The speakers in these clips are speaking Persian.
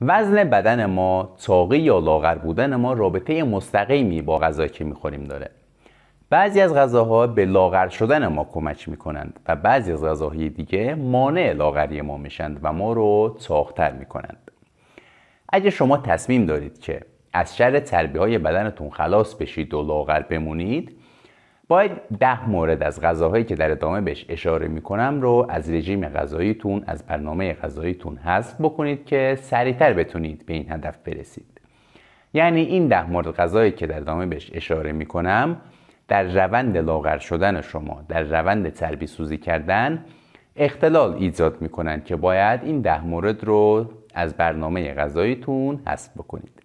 وزن بدن ما تاقی یا لاغر بودن ما رابطه مستقیمی با غذایی که میخوریم داره بعضی از غذاها به لاغر شدن ما کمک میکنند و بعضی از غذاهای دیگه مانع لاغری ما میشند و ما رو تاختر میکنند اگه شما تصمیم دارید که از شر تربیه های بدنتون خلاص بشید و لاغر بمونید باید ده مورد از غذاهایی که در ادامه بهش اشاره میکنم رو از رژیم غذاییتون از برنامه غذاییتون حذف بکنید که سریعتر بتونید به این هدف برسید یعنی این ده مورد غذایی که در ادامه بهش اشاره میکنم در روند لاغر شدن شما در روند تربی سوزی کردن اختلال ایجاد میکنند که باید این ده مورد رو از برنامه غذاییتون حذف بکنید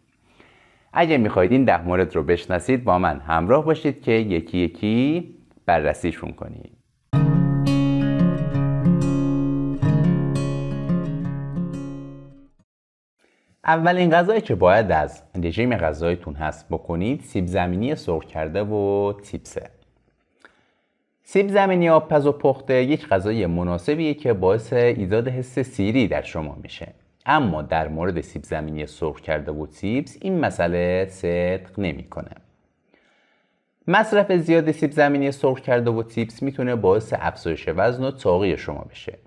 اگه میخواید این ده مورد رو بشناسید با من همراه باشید که یکی یکی بررسیشون کنید اولین غذایی که باید از رژیم غذایتون هست بکنید سیب زمینی سرخ کرده و تیپسه سیب زمینی پز و پخته یک غذای مناسبیه که باعث ایجاد حس سیری در شما میشه اما در مورد سیب زمینی سرخ کرده و چیپس این مسئله صدق نمیکنه. مصرف زیاد سیب زمینی سرخ کرده و چیپس میتونه باعث افزایش وزن و تاقی شما بشه.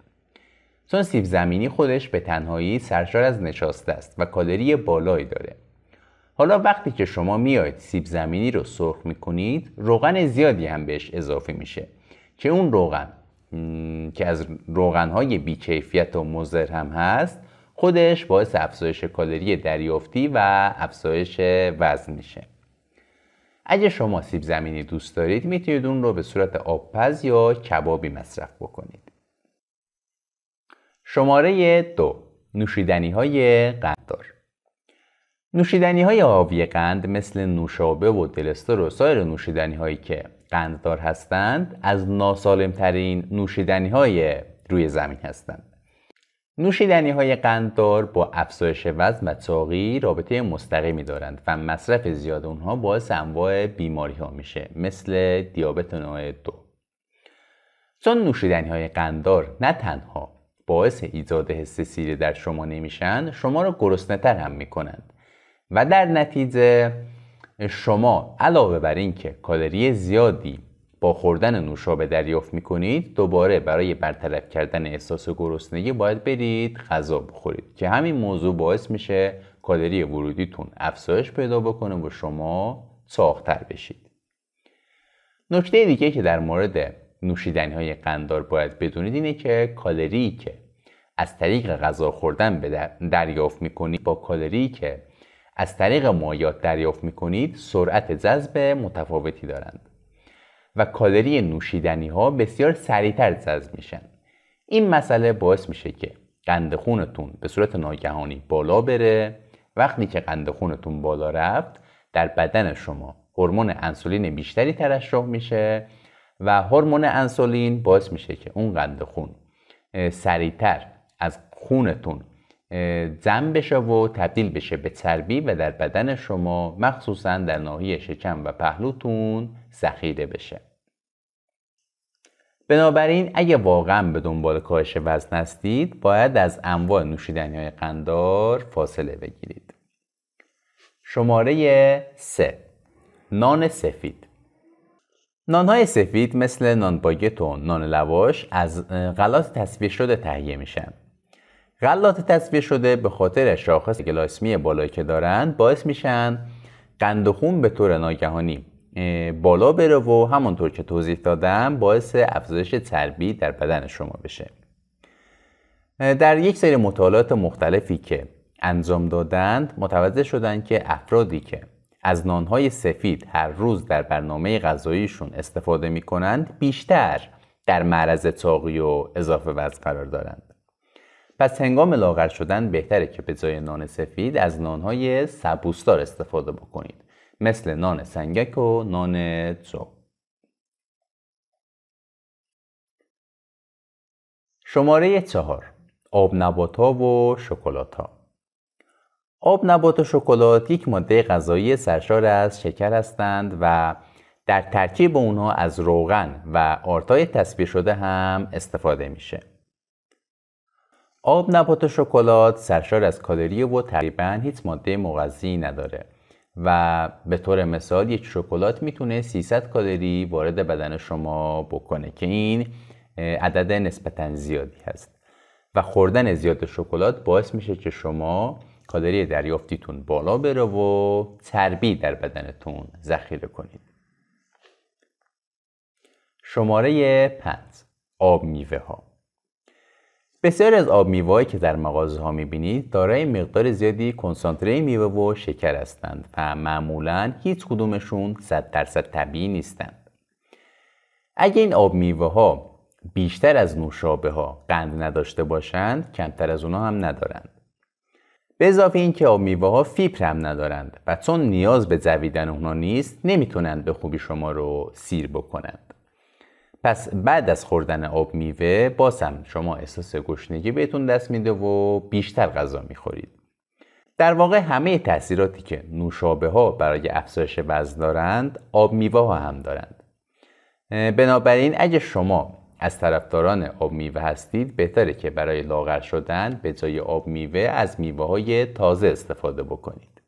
چون سیب زمینی خودش به تنهایی سرشار از نشاسته است و کالری بالایی داره. حالا وقتی که شما میاید سیب زمینی رو سرخ میکنید روغن زیادی هم بهش اضافه میشه که اون روغن که از روغنهای بیکیفیت و مضر هم هست خودش باعث افزایش کالری دریافتی و افزایش وزن میشه اگه شما سیب زمینی دوست دارید میتونید اون رو به صورت آبپز یا کبابی مصرف بکنید شماره دو نوشیدنی های قنددار نوشیدنی های آبی قند مثل نوشابه و دلستر و سایر نوشیدنی هایی که قنددار هستند از ترین نوشیدنی های روی زمین هستند نوشیدنی های قنددار با افزایش وزن و تاقی رابطه مستقیمی دارند و مصرف زیاد اونها باعث انواع بیماری ها میشه مثل دیابت نوع دو چون نوشیدنی های قنددار نه تنها باعث ایجاد حس سیری در شما نمیشن شما را گرسنه‌تر هم میکنند و در نتیجه شما علاوه بر اینکه کالری زیادی با خوردن نوشابه دریافت میکنید دوباره برای برطرف کردن احساس گرسنگی باید برید غذا بخورید که همین موضوع باعث میشه کالری ورودیتون افزایش پیدا بکنه و شما ساختر بشید نکته دیگه که در مورد نوشیدنی های قندار باید بدونید اینه که کالری که از طریق غذا خوردن به دریافت میکنید با کالری که از طریق مایات دریافت میکنید سرعت جذب متفاوتی دارند و کالری نوشیدنی ها بسیار سریعتر جذب میشن این مسئله باعث میشه که قند خونتون به صورت ناگهانی بالا بره وقتی که قند خونتون بالا رفت در بدن شما هورمون انسولین بیشتری ترشح میشه و هورمون انسولین باعث میشه که اون قند خون سریعتر از خونتون زن بشه و تبدیل بشه به چربی و در بدن شما مخصوصا در ناحیه شکم و پهلوتون ذخیره بشه بنابراین اگه واقعا به دنبال کاهش وزن هستید باید از انواع نوشیدنی های قندار فاصله بگیرید شماره 3 نان سفید های سفید مثل نان باگت و نان لواش از غلات تصویر شده تهیه میشن غلات تصویر شده به خاطر شاخص گلاسمی بالایی که دارند باعث میشن قند خون به طور ناگهانی بالا بره و همانطور که توضیح دادم باعث افزایش چربی در بدن شما بشه در یک سری مطالعات مختلفی که انجام دادند متوجه شدند که افرادی که از نانهای سفید هر روز در برنامه غذاییشون استفاده می کنند بیشتر در معرض تاقی و اضافه وزن قرار دارند پس هنگام لاغر شدن بهتره که به جای نان سفید از نانهای سبوسدار استفاده بکنید مثل نان سنگک و نان جو شماره چهار آب نبات و شکلات آب نبات و شکلات یک ماده غذایی سرشار از شکر هستند و در ترکیب اونها از روغن و آرتای تصویر شده هم استفاده میشه آب نبات شکلات سرشار از کالری و تقریبا هیچ ماده مغذی نداره و به طور مثال یک شکلات میتونه 300 کالری وارد بدن شما بکنه که این عدد نسبتا زیادی هست و خوردن زیاد شکلات باعث میشه که شما کالری دریافتیتون بالا بره و تربی در بدنتون ذخیره کنید شماره 5 آب میوه ها بسیاری از آب میوه‌ای که در مغازه ها میبینید دارای مقدار زیادی کنسانتره میوه و شکر هستند و معمولا هیچ کدومشون 100 درصد طبیعی نیستند. اگه این آب میوه ها بیشتر از نوشابه ها قند نداشته باشند کمتر از اونها هم ندارند. به اضافه اینکه آب میوه ها فیبر هم ندارند و چون نیاز به جویدن اونها نیست نمیتونند به خوبی شما رو سیر بکنند. پس بعد از خوردن آب میوه بازم شما احساس گشنگی بهتون دست میده و بیشتر غذا میخورید در واقع همه تاثیراتی که نوشابه ها برای افزایش وزن دارند آب میوه ها هم دارند بنابراین اگه شما از طرفداران آب میوه هستید بهتره که برای لاغر شدن به جای آب میوه از میوه های تازه استفاده بکنید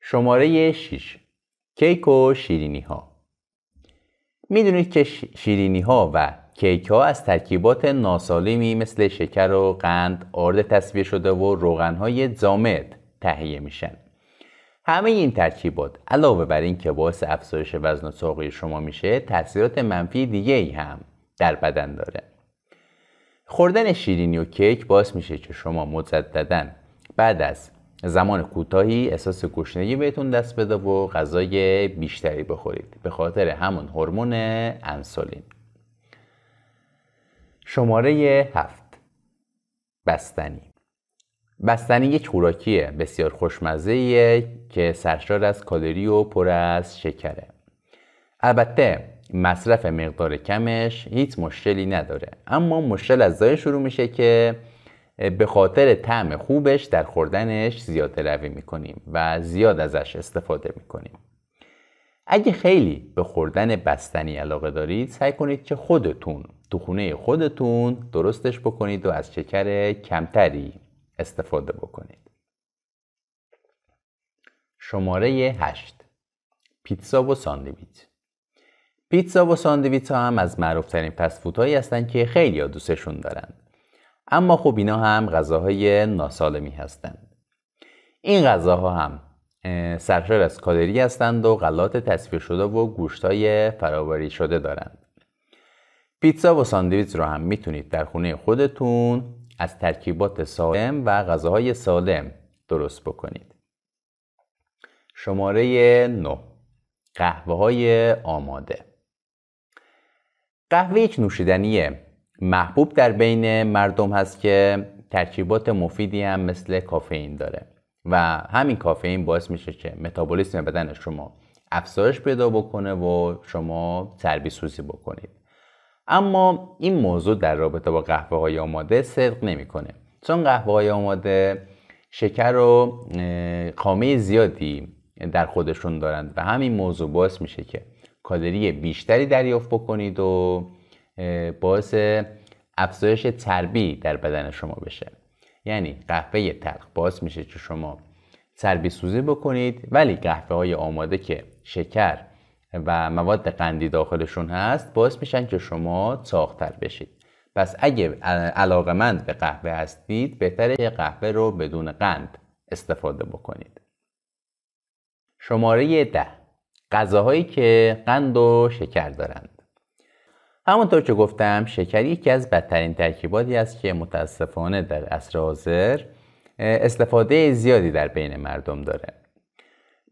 شماره 6 کیک و شیرینی ها میدونید که شیرینی ها و کیک ها از ترکیبات ناسالمی مثل شکر و قند آرد تصویر شده و روغن های زامد تهیه میشن همه این ترکیبات علاوه بر این که باعث افزایش وزن و ساقی شما میشه تاثیرات منفی دیگه ای هم در بدن داره خوردن شیرینی و کیک باعث میشه که شما مجددا بعد از زمان کوتاهی احساس گشنگی بهتون دست بده و غذای بیشتری بخورید به خاطر همون هورمون انسولین شماره هفت بستنی بستنی یک خوراکیه بسیار خوشمزه که سرشار از کالری و پر از شکره البته مصرف مقدار کمش هیچ مشکلی نداره اما مشکل از زای شروع میشه که به خاطر طعم خوبش در خوردنش زیاد روی میکنیم و زیاد ازش استفاده میکنیم اگه خیلی به خوردن بستنی علاقه دارید سعی کنید که خودتون تو خونه خودتون درستش بکنید و از شکر کمتری استفاده بکنید شماره 8 پیتزا و ساندویچ پیتزا و ساندویچ ها هم از معروفترین پسفوت هایی هستند که خیلی دوستشون دارند اما خب اینا هم غذاهای ناسالمی هستند این غذاها هم سرشار از کالری هستند و غلات تصویر شده و گوشتهای فراوری شده دارند پیتزا و ساندویچ رو هم میتونید در خونه خودتون از ترکیبات سالم و غذاهای سالم درست بکنید شماره 9 قهوه های آماده قهوه یک نوشیدنی، محبوب در بین مردم هست که ترکیبات مفیدی هم مثل کافئین داره و همین کافئین باعث میشه که متابولیسم بدن شما افزایش پیدا بکنه و شما تربی سوزی بکنید اما این موضوع در رابطه با قهوه های آماده صدق نمیکنه چون قهوه های آماده شکر و خامه زیادی در خودشون دارند و همین موضوع باعث میشه که کالری بیشتری دریافت بکنید و باعث افزایش تربی در بدن شما بشه یعنی قهوه تلخ باعث میشه که شما تربی سوزی بکنید ولی قهوه های آماده که شکر و مواد قندی داخلشون هست باعث میشن که شما چاقتر بشید پس اگه علاقمند به قهوه هستید بهتره قهوه رو بدون قند استفاده بکنید شماره ده غذاهایی که قند و شکر دارند همونطور که گفتم شکر یکی از بدترین ترکیباتی است که متاسفانه در عصر حاضر استفاده زیادی در بین مردم داره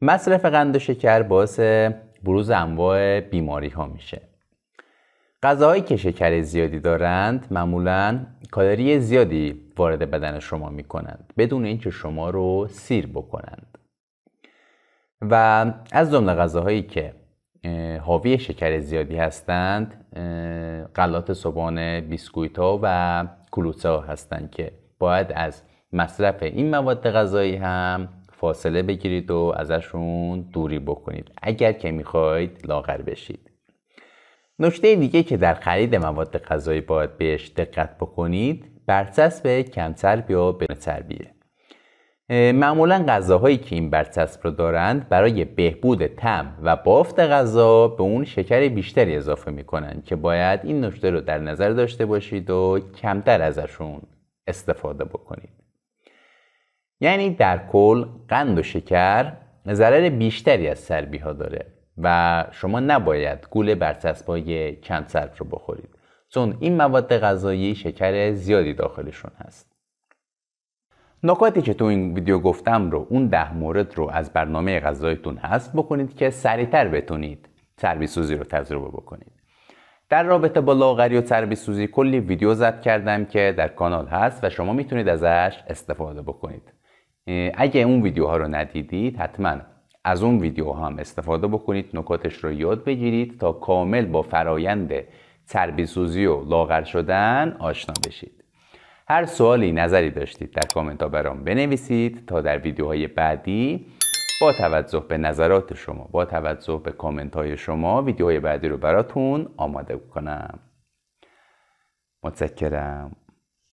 مصرف قند و شکر باعث بروز انواع بیماری ها میشه غذاهایی که شکر زیادی دارند معمولا کالری زیادی وارد بدن شما میکنند بدون اینکه شما رو سیر بکنند و از جمله غذاهایی که حاوی شکر زیادی هستند غلات صبحانه بیسکویت ها و کلوچه ها هستند که باید از مصرف این مواد غذایی هم فاصله بگیرید و ازشون دوری بکنید اگر که میخواید لاغر بشید نکته دیگه که در خرید مواد غذایی باید بهش دقت بکنید برچسب کمتر یا به تربیه معمولا غذاهایی که این برچسب رو دارند برای بهبود تم و بافت غذا به اون شکر بیشتری اضافه کنند که باید این نکته رو در نظر داشته باشید و کمتر ازشون استفاده بکنید یعنی در کل قند و شکر ضرر بیشتری از سربی ها داره و شما نباید گول برچسب های کم سرب رو بخورید چون این مواد غذایی شکر زیادی داخلشون هست نکاتی که تو این ویدیو گفتم رو اون ده مورد رو از برنامه غذایتون هست بکنید که سریعتر بتونید چربی سوزی رو تجربه بکنید در رابطه با لاغری و چربی سوزی کلی ویدیو زد کردم که در کانال هست و شما میتونید ازش استفاده بکنید اگه اون ویدیوها رو ندیدید حتما از اون ویدیو هم استفاده بکنید نکاتش رو یاد بگیرید تا کامل با فرایند چربی سوزی و لاغر شدن آشنا بشید هر سوالی نظری داشتید در کامنت ها برام بنویسید تا در ویدیوهای بعدی با توجه به نظرات شما با توجه به کامنت های شما ویدیوهای بعدی رو براتون آماده کنم متشکرم